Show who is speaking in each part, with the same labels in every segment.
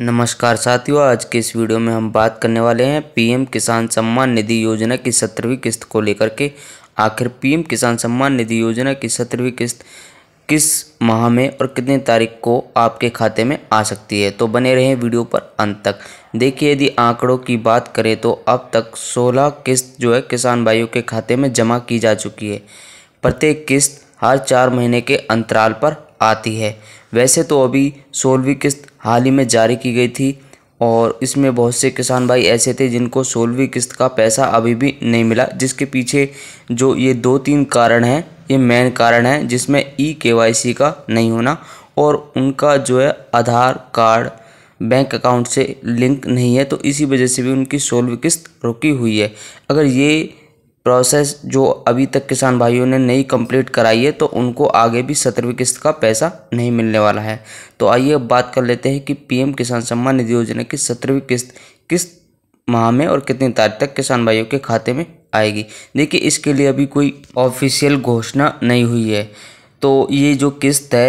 Speaker 1: नमस्कार साथियों आज के इस वीडियो में हम बात करने वाले हैं पीएम किसान सम्मान निधि योजना की सत्रहवीं किस्त को लेकर के आखिर पीएम किसान सम्मान निधि योजना की सत्रहवीं किस्त किस माह में और कितनी तारीख को आपके खाते में आ सकती है तो बने रहें वीडियो पर अंत तक देखिए यदि आंकड़ों की बात करें तो अब तक 16 किस्त जो है किसान भाइयों के खाते में जमा की जा चुकी है प्रत्येक किस्त हर चार महीने के अंतराल पर आती है वैसे तो अभी सोलहवीं किस्त हाल ही में जारी की गई थी और इसमें बहुत से किसान भाई ऐसे थे जिनको सोलहवीं किस्त का पैसा अभी भी नहीं मिला जिसके पीछे जो ये दो तीन कारण हैं ये मेन कारण है जिसमें ई के का नहीं होना और उनका जो है आधार कार्ड बैंक अकाउंट से लिंक नहीं है तो इसी वजह से भी उनकी सोलह किस्त रुकी हुई है अगर ये प्रोसेस जो अभी तक किसान भाइयों ने नहीं कंप्लीट कराई है तो उनको आगे भी सत्रहवीं किस्त का पैसा नहीं मिलने वाला है तो आइए अब बात कर लेते हैं कि पीएम किसान सम्मान निधि योजना की सत्रहवीं किस्त किस माह में और कितनी तारीख तक किसान भाइयों के खाते में आएगी देखिए इसके लिए अभी कोई ऑफिशियल घोषणा नहीं हुई है तो ये जो किस्त है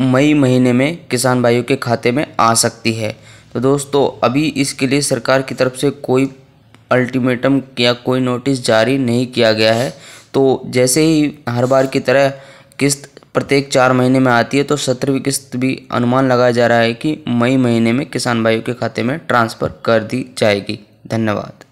Speaker 1: मई महीने में किसान भाइयों के खाते में आ सकती है तो दोस्तों अभी इसके लिए सरकार की तरफ से कोई अल्टीमेटम या कोई नोटिस जारी नहीं किया गया है तो जैसे ही हर बार की तरह किस्त प्रत्येक चार महीने में आती है तो सत्रहवीं किस्त भी अनुमान लगाया जा रहा है कि मई महीने में किसान भाइयों के खाते में ट्रांसफ़र कर दी जाएगी धन्यवाद